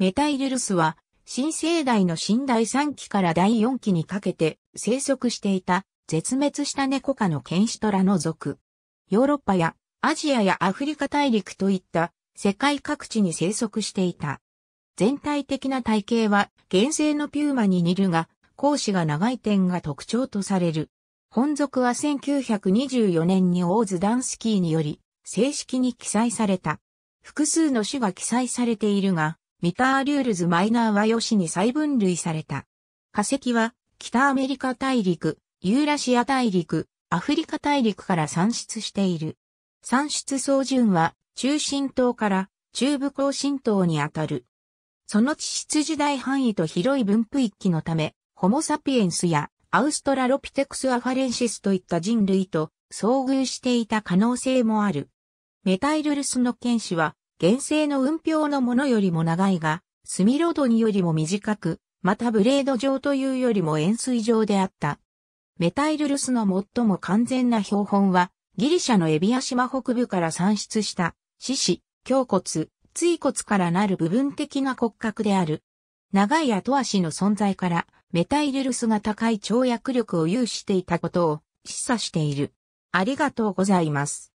メタイルルスは、新生代の新第3期から第4期にかけて生息していた絶滅した猫科のケンシトラの属。ヨーロッパやアジアやアフリカ大陸といった世界各地に生息していた。全体的な体型は原生のピューマに似るが、講師が長い点が特徴とされる。本属は1924年にオーズ・ダンスキーにより正式に記載された。複数の種が記載されているが、ミターリュールズマイナーはヨシに再分類された。化石は、北アメリカ大陸、ユーラシア大陸、アフリカ大陸から産出している。産出総順は、中心島から中部高新島にあたる。その地質時代範囲と広い分布域のため、ホモサピエンスやアウストラロピテクスアファレンシスといった人類と遭遇していた可能性もある。メタイルルスの剣士は原生の運氷のものよりも長いが、スミロドンよりも短く、またブレード状というよりも円錐状であった。メタイルルスの最も完全な標本は、ギリシャのエビア島北部から産出した、獅子、胸骨、椎骨からなる部分的な骨格である。長い後足の存在から、メタイルルスが高い跳躍力を有していたことを示唆している。ありがとうございます。